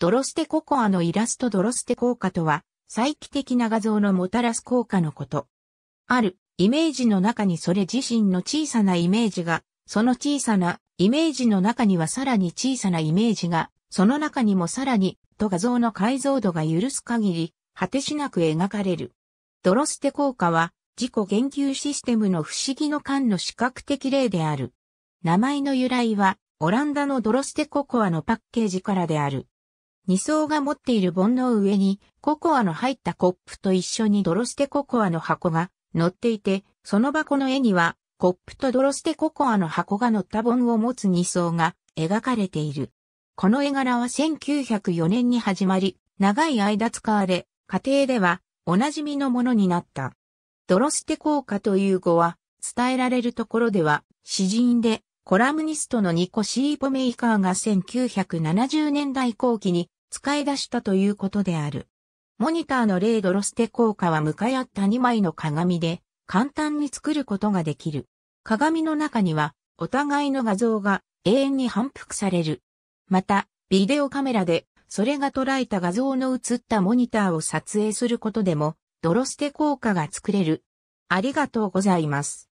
ドロステココアのイラストドロステ効果とは、再帰的な画像のもたらす効果のこと。ある、イメージの中にそれ自身の小さなイメージが、その小さなイメージの中にはさらに小さなイメージが、その中にもさらに、と画像の解像度が許す限り、果てしなく描かれる。ドロステ効果は、自己言及システムの不思議の間の視覚的例である。名前の由来は、オランダのドロステココアのパッケージからである。二層が持っている盆の上にココアの入ったコップと一緒にドロステココアの箱が乗っていて、その箱の絵にはコップとドロステココアの箱が乗った盆を持つ二層が描かれている。この絵柄は1904年に始まり、長い間使われ、家庭ではおなじみのものになった。ドロステ効果という語は、伝えられるところでは、詩人でコラムニストのニコ・シーポメイカーが1970年代後期に使い出したということである。モニターの例ドロステ効果は向かい合った2枚の鏡で簡単に作ることができる。鏡の中にはお互いの画像が永遠に反復される。また、ビデオカメラでそれが捉えた画像の映ったモニターを撮影することでもドロステ効果が作れる。ありがとうございます。